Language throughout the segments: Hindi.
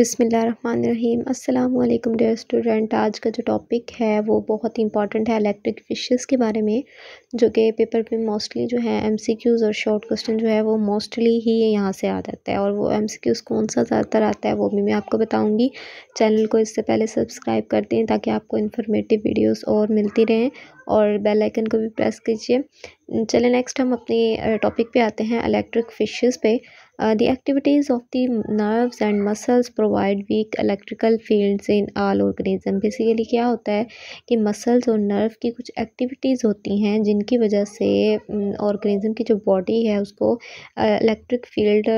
बिसमीम् अल्लाम डेयर स्टूडेंट आज का जो टॉपिक है वो बहुत ही इंपॉर्टेंट है इलेक्ट्रिक फिशेस के बारे में जो कि पेपर पे मोस्टली जो है एमसीक्यूज़ और शॉर्ट क्वेश्चन जो है वो मोस्टली ही यहाँ से आ जाता है और वो एमसीक्यूज़ कौन सा ज़्यादातर आता है वो भी मैं आपको बताऊँगी चैनल को इससे पहले सब्सक्राइब कर दें ताकि आपको इन्फॉर्मेटिव वीडियोज़ और मिलती रहें और बेलाइकन को भी प्रेस कीजिए चलें नेक्स्ट हम अपने टॉपिक पर आते हैं इलेक्ट्रिक फिशेज़ पर the activities of the nerves and muscles provide weak electrical fields in all organism. Basically क्या होता है कि muscles और nerve की कुछ activities होती हैं जिनकी वजह से organism की जो body है उसको electric field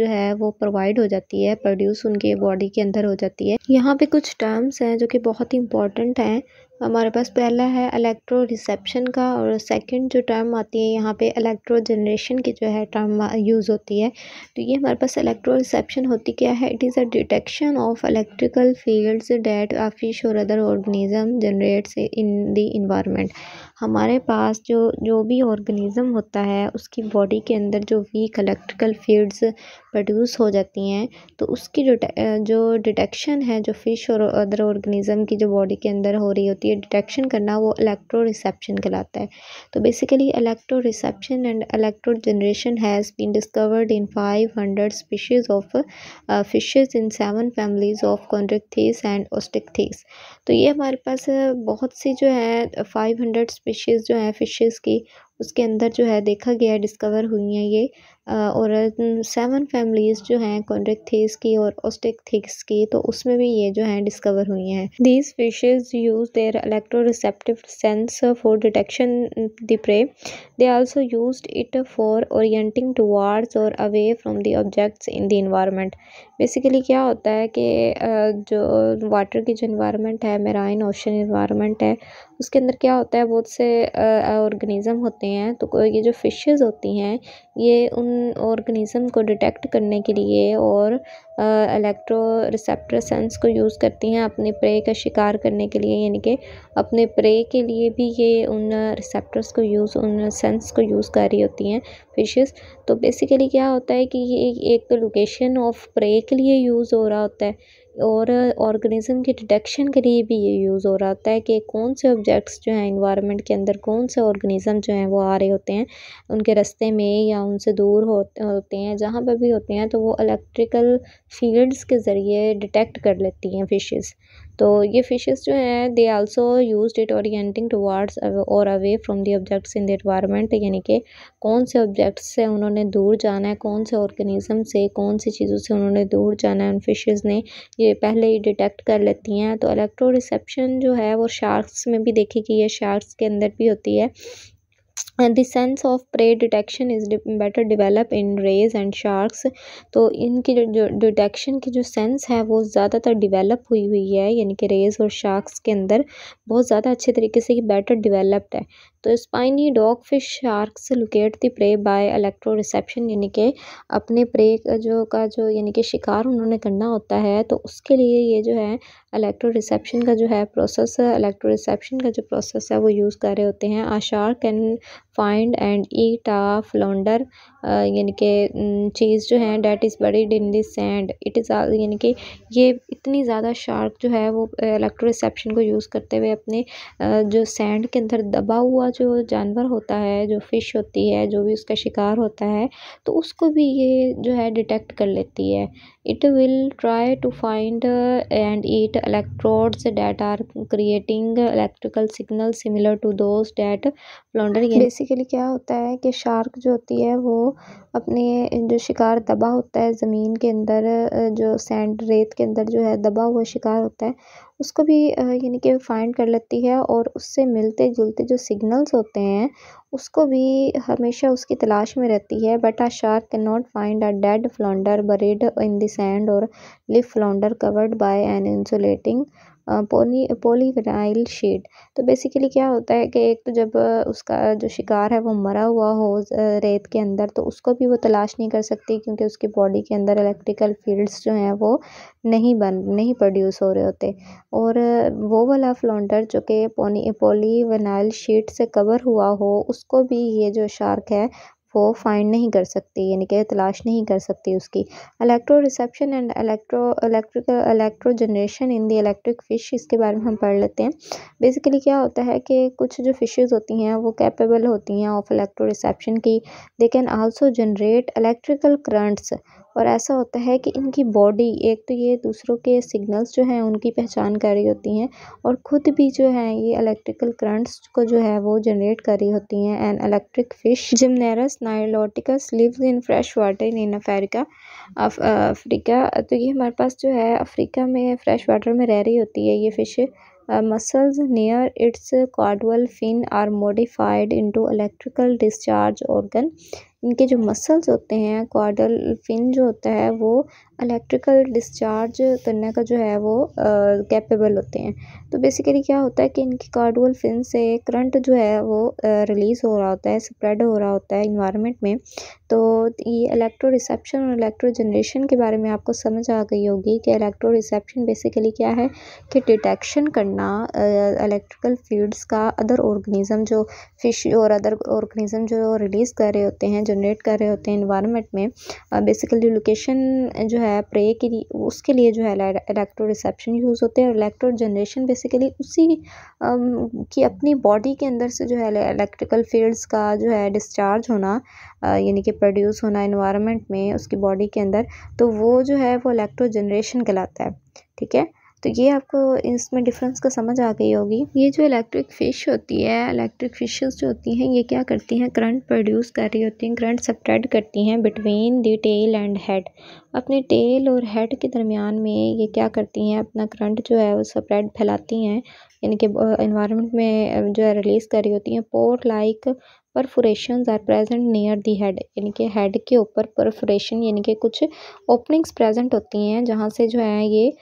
जो है वो provide हो जाती है produce उनके body के अंदर हो जाती है यहाँ पे कुछ terms हैं जो कि बहुत important हैं हमारे पास पहला है इलेक्ट्रो रिसेप्शन का और सेकंड जो टर्म आती है यहाँ पे इलेक्ट्रो जनरेशन की जो है टर्म यूज़ होती है तो ये हमारे पास इलेक्ट्रो रिसेप्शन होती क्या है it is a detection of electrical fields that a fish और other organism generates in the environment हमारे पास जो जो भी ऑर्गेनिज़म होता है उसकी बॉडी के अंदर जो वीक इलेक्ट्रिकल फ़ील्ड्स प्रोड्यूस हो जाती हैं तो उसकी जो जो डिटेक्शन है जो फ़िश और अदर ऑर्गेनिज़म की जो बॉडी के अंदर हो रही होती है डिटेक्शन करना वो इलेक्ट्रो रिसेप्शन कहलाता है तो basically electro reception and electro generation has been discovered in five hundred species of fishes in seven families of कॉन्ट्रिक एंड ऑस्टिक तो ये हमारे पास बहुत सी जो है फाइव हंड्रेड फिशेस जो हैं फिशेस की उसके अंदर जो है देखा गया डिस्कवर हुई हैं ये और सेवन फैमिलीज़ जो हैं कॉन्ड्रेक्थेस की और ऑस्टेकथिक्स की तो उसमें भी ये जो हैं डिस्कवर हुई हैं these fishes use their electroreceptive sense for detection the prey they also used it for orienting towards और away from the objects in the environment basically क्या होता है कि जो वाटर की जो इन्वायरमेंट है मेराइन ओशन इन्वायरमेंट है उसके अंदर क्या होता है बहुत से ऑर्गेनिज़म होते हैं हैं तो ये जो फिशेस होती हैं ये उन ऑर्गेनिज़म को डिटेक्ट करने के लिए और इलेक्ट्रो रिसेप्टर सेंस को यूज़ करती हैं अपने प्रे का शिकार करने के लिए यानी कि अपने प्रे के लिए भी ये उन रिसेप्टर्स को यूज़ उन सेंस को यूज़ कर रही होती हैं फिशेस तो बेसिकली क्या होता है कि ये एक लोकेशन ऑफ प्रे के लिए यूज़ हो रहा होता है और ऑर्गेनिज्म के डिटेक्शन के लिए भी ये यूज़ हो रहा होता है कि कौन से ऑब्जेक्ट्स जो हैं इन्वायरमेंट के अंदर कौन से ऑर्गेनिज्म जो हैं वो आ रहे होते हैं उनके रास्ते में या उनसे दूर होते हैं जहाँ पर भी होते हैं तो वो इलेक्ट्रिकल फील्ड्स के ज़रिए डिटेक्ट कर लेती हैं फिशेस तो ये फिशेस जो हैं they also use it orienting towards और away from the objects in the environment यानी कि कौन से ऑब्जेक्ट्स से उन्होंने दूर जाना है कौन से ऑर्गेनिज्म से कौन सी चीज़ों से उन्होंने दूर जाना है उन फिशेस ने ये पहले ही डिटेक्ट कर लेती हैं तो इलेक्ट्रो रिसेप्शन जो है वो शार्क्स में भी देखी गई है शार्क्स के अंदर भी होती है and the sense of prey detection is better develop in rays and sharks तो इनकी जो डिटेक्शन की जो सेंस है वो ज़्यादातर डिवेलप हुई हुई है यानी कि रेज और शार्क्स के अंदर बहुत ज़्यादा अच्छे तरीके से ये बेटर डिवेलप्ड है तो spiny dogfish sharks locate the prey by electro reception यानी कि अपने प्रे का जो का जो यानी कि शिकार उन्होंने करना होता है तो उसके लिए ये जो है इलेक्ट्रो रिसेप्शन का जो है प्रोसेस इलेक्ट्रो रिसेप्शन का जो प्रोसेस है वो यूज़ कर रहे होते हैं a shark can find and eat a flounder यानी कि चीज़ जो है that is buried in this sand it is यानी कि ये इतनी ज़्यादा शार्क जो है वो इलेक्ट्रोसेप्शन को यूज़ करते हुए अपने जो सैंड के अंदर दबा हुआ जो जानवर होता है जो फ़िश होती है जो भी उसका शिकार होता है तो उसको भी ये जो है डिटेक्ट कर लेती है it will try to find uh, and eat electrodes that are creating electrical signal similar to those that flounder basically kya hota hai ki shark jo hoti hai wo apne jo shikar daba hota hai zameen ke andar jo sand ret ke andar jo hai daba hua shikar hota hai उसको भी यानी कि फाइंड कर लेती है और उससे मिलते जुलते जो सिग्नल्स होते हैं उसको भी हमेशा उसकी तलाश में रहती है but a shark can not find a dead flounder buried in the sand और live flounder covered by an insulating pony polyvinyl sheet तो बेसिकली क्या होता है कि एक तो जब उसका जो शिकार है वो मरा हुआ हो रेत के अंदर तो उसको भी वो तलाश नहीं कर सकती क्योंकि उसकी बॉडी के अंदर इलेक्ट्रिकल फील्ड्स जो हैं वो नहीं बन नहीं प्रोड्यूस हो रहे होते और वो वाला फ्लॉन्डर जो कि पोनी पोलीविनाइल शीट से कवर हुआ हो उसको भी ये जो शार्क है वो फाइंड नहीं कर सकती यानी कि तलाश नहीं कर सकती उसकी electro reception and electro electrical electro generation in the electric fish इसके बारे में हम पढ़ लेते हैं बेसिकली क्या होता है कि कुछ जो फ़िशेज़ होती हैं वो कैपेबल होती हैं ऑफ इलेक्ट्रो रिसेप्शन की they can also generate electrical currents और ऐसा होता है कि इनकी बॉडी एक तो ये दूसरों के सिग्नल्स जो हैं उनकी पहचान कर रही होती हैं और ख़ुद भी जो है ये इलेक्ट्रिकल करंट्स को जो है वो जनरेट कर रही होती हैं and electric fish gymnarchus niloticus lives in fresh water in in Africa Africa तो ये हमारे पास जो है अफ्रीका में फ्रेश वाटर में रह रही होती है ये fish muscles near its caudal fin are modified into electrical discharge organ इनके जो मसल्स होते हैं क्वाडल फिन जो होता है वो इलेक्ट्रिकल डिस्चार्ज करने का जो है वो कैपेबल होते हैं तो बेसिकली क्या होता है कि इनके कार्डोल फिन से करंट जो है वो रिलीज़ हो रहा होता है स्प्रेड हो रहा होता है इन्वायरमेंट में तो ये इलेक्ट्रो रिसेप्शन और इलेक्ट्रो जनरेशन के बारे में आपको समझ आ गई होगी कि इलेक्ट्रो रिसेप्शन बेसिकली क्या है कि डिटेक्शन करना इलेक्ट्रिकल फील्ड्स का अदर ऑर्गेनिज़म जो फिश और अदर ऑर्गेनिज्म जो रिलीज़ कर रहे होते हैं जनरेट कर रहे होते हैं इन्वायरमेंट में बेसिकली लोकेशन जो है है प्रे के लिए उसके लिए जो है इलेक्ट्रो रिसेप्शन यूज़ होते हैं और इलेक्ट्रो जनरेशन बेसिकली उसी की अपनी बॉडी के अंदर से जो है इलेक्ट्रिकल फील्ड्स का जो है डिस्चार्ज होना यानी कि प्रोड्यूस होना इन्वायरमेंट में उसकी बॉडी के अंदर तो वो जो है वो इलेक्ट्रो जनरेशन कहलाता है ठीक है तो ये आपको इसमें डिफरेंस का समझ आ गई होगी ये जो इलेक्ट्रिक फ़िश होती है इलेक्ट्रिक फिशेस जो होती हैं ये क्या करती हैं करंट प्रोड्यूस कर रही होती हैं करंट सप्रेड करती हैं between the tail and head अपने टेल और हेड के दरमियान में ये क्या करती हैं अपना करंट जो है वो सप्रेड फैलाती हैं यानी कि इन्वायरमेंट में जो है रिलीज़ कर रही होती हैं pore like perforation are present near the head यानी कि हेड के ऊपर परफोरेशन यानी कि कुछ ओपनिंग्स प्रेजेंट होती हैं जहाँ से जो है ये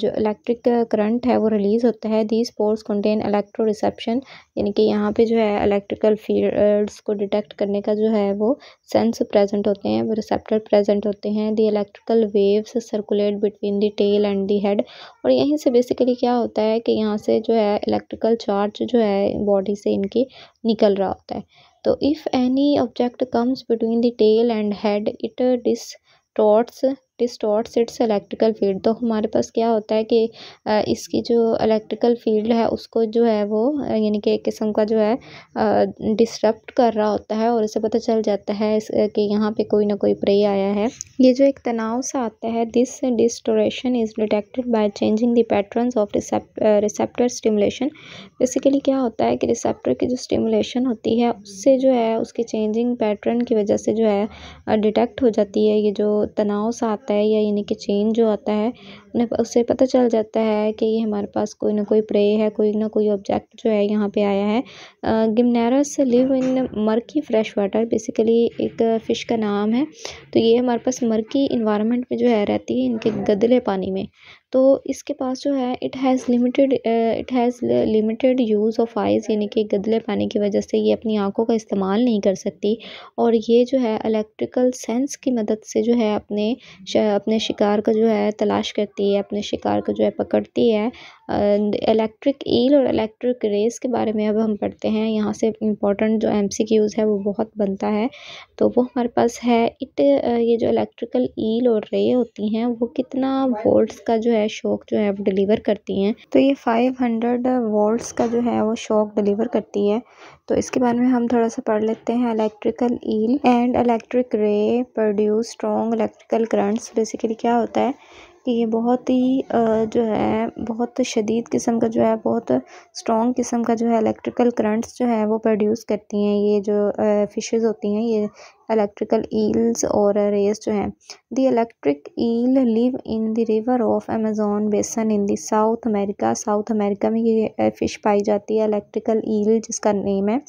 जो इलेक्ट्रिक करंट है वो रिलीज़ होता है the pores contain electro reception यानी कि यहाँ पे जो है इलेक्ट्रिकल फील्ड्स को डिटेक्ट करने का जो है वो सेंस प्रेजेंट होते हैं वो रिसेप्टर प्रेजेंट होते हैं the electrical waves circulate between the tail and the head और यहीं से बेसिकली क्या होता है कि यहाँ से जो है इलेक्ट्रिकल चार्ज जो है बॉडी से इनकी निकल रहा होता है तो if any object comes between the tail and head it distorts distorts its electrical field तो हमारे पास क्या होता है कि इसकी जो इलेक्ट्रिकल फील्ड है उसको जो है वो यानी कि एक किस्म का जो है डिस्टर्ब कर रहा होता है और इसे पता चल जाता है कि यहाँ पे कोई ना कोई प्रे आया है ये जो एक तनाव सा आता है this distortion is detected by changing the patterns of receptor stimulation basically क्या होता है कि रिसेप्टर की जो स्टिमुलेशन होती है उससे जो है उसके चेंजिंग पैटर्न की वजह से जो है डिटेक्ट हो जाती है ये जो तनाव सा आता है आता है या यानी कि चेन जो आता है उन्हें उससे पता चल जाता है कि ये हमारे पास कोई ना कोई प्रे है कोई ना कोई ऑब्जेक्ट जो है यहाँ पे आया है gymnarchus live in murky fresh water basically एक फ़िश का नाम है तो ये हमारे पास मर्की इन्वायरमेंट में जो है रहती है इनके गदले पानी में तो इसके पास जो है it has limited it has limited use of eyes यानी कि गदले पाने की वजह से ये अपनी आँखों का इस्तेमाल नहीं कर सकती और ये जो है इलेक्ट्रिकल सेंस की मदद से जो है अपने अपने शिकार का जो है तलाश करती है अपने शिकार को जो है पकड़ती है इलेक्ट्रिक ईल और इलेक्ट्रिक रेस के बारे में अब हम पढ़ते हैं यहाँ से इम्पॉर्टेंट जो एम सी क्यूज़ है वो बहुत बनता है तो वो हमारे पास है इट ये जो इलेक्ट्रिकल ईल और रे होती हैं वो कितना वोल्ट्स का जो है शौक जो है वो डिलीवर करती हैं तो ये फाइव हंड्रेड वोल्ट्स का जो है वो शौक डिलीवर करती है तो इसके बारे में हम थोड़ा सा पढ़ लेते हैं electrical eel and electric ray produce strong electrical currents basically क्या होता है कि ये बहुत ही जो है बहुत शदीद किस्म का जो है बहुत स्ट्रॉन्ग किस्म का जो है इलेक्ट्रिकल करंट्स जो है वो प्रोड्यूस करती हैं ये जो फिशेस होती हैं ये इलेक्ट्रिकल ईल्स और रेस जो हैं The electric eel live in the river of Amazon basin in the South America. South America में ये fish पाई जाती है electrical eel जिसका name है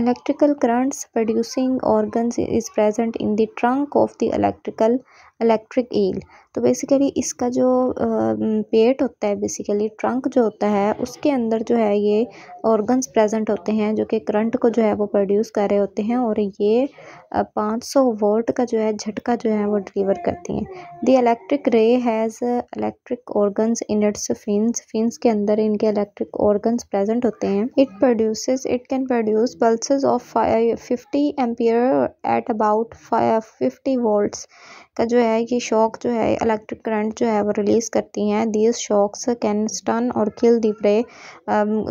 Electrical currents producing organs is present in the trunk of the electrical electric eel. तो basically इसका जो पेट होता है basically trunk जो होता है उसके अंदर जो है ये organs present होते हैं जो कि current को जो है वो produce कर रहे होते हैं और ये पाँच सौ वोल्ट का जो है झटका जो है वो डिलीवर करती हैं the electric ray has electric organs in its fins fins के अंदर इनके इलेक्ट्रिक ऑर्गन्स प्रेजेंट होते हैं it produce it can produce pulse of fifty ampere at about fifty volts का जो है ये शॉक जो है इलेक्ट्रिक करंट जो है वो रिलीज़ करती हैं दीज शॉक्स कैन स्टन और किल दी प्रे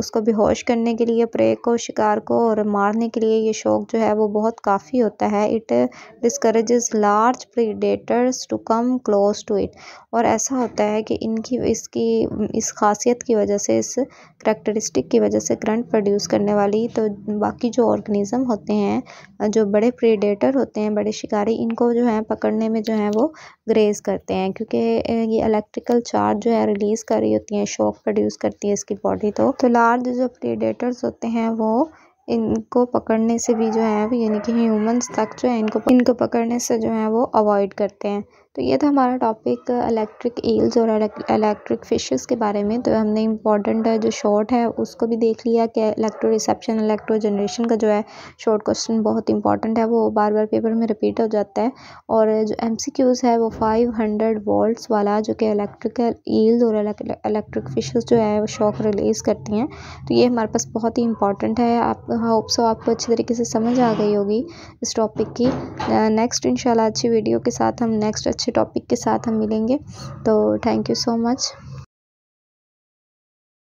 उसको बेहोश करने के लिए प्रे को शिकार को और मारने के लिए ये शौक जो है वो बहुत काफ़ी होता है it discourage large predators to come close to it और ऐसा होता है कि इनकी इसकी इस खासियत की वजह से इस करेक्टरिस्टिक की वजह से करंट प्रोड्यूस करने वाली तो बाकी जो ऑर्गेनिज़म होते हैं जो बड़े प्रीडेटर होते हैं बड़े शिकारी इनको जो है पकड़ने में जो जो हैं वो ग्रेज़ करते हैं क्योंकि ये इलेक्ट्रिकल चार्ज जो है रिलीज़ कर रही होती हैं शॉक प्रोड्यूस करती है इसकी बॉडी तो तो लार्ज जो प्रीडेटर्स होते हैं वो इनको पकड़ने से भी जो है यानी कि ह्यूमंस तक जो है इनको इनको पकड़ने से जो है वो अवॉइड करते हैं तो ये था हमारा टॉपिक इलेक्ट्रिक ईल्स और इलेक्ट्रिक फिशेस के बारे में तो हमने इम्पॉर्टेंट uh, जो शॉर्ट है उसको भी देख लिया कि इलेक्ट्रो रिसेप्शन इलेक्ट्रो जनरेशन का जो है शॉर्ट क्वेश्चन बहुत इंपॉर्टेंट है वो बार बार पेपर में रिपीट हो जाता है और जो एम है वो फाइव हंड्रेड वाला जो कि इलेक्ट्रिकल ईल्स और इलेक्ट्रिक फिश जो है वो शॉक रिलीज़ करती हैं तो ये हमारे पास बहुत ही इंपॉर्टेंट है आप होप सो आपको अच्छी तरीके से समझ आ गई होगी इस टॉपिक की नेक्स्ट uh, इंशाल्लाह अच्छी वीडियो के साथ हम नेक्स्ट अच्छे टॉपिक के साथ हम मिलेंगे तो थैंक यू सो मच